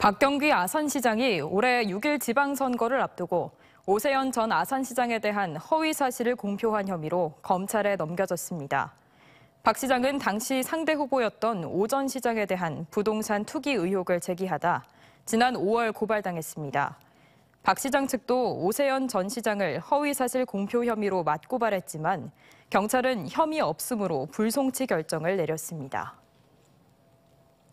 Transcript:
박경기 아산시장이 올해 6일 지방선거를 앞두고 오세연 전 아산시장에 대한 허위 사실을 공표한 혐의로 검찰에 넘겨졌습니다. 박 시장은 당시 상대 후보였던 오 전 시장에 대한 부동산 투기 의혹을 제기하다 지난 5월 고발당했습니다. 박 시장 측도 오세연 전 시장을 허위 사실 공표 혐의로 맞고발했지만 경찰은 혐의 없음으로 불송치 결정을 내렸습니다.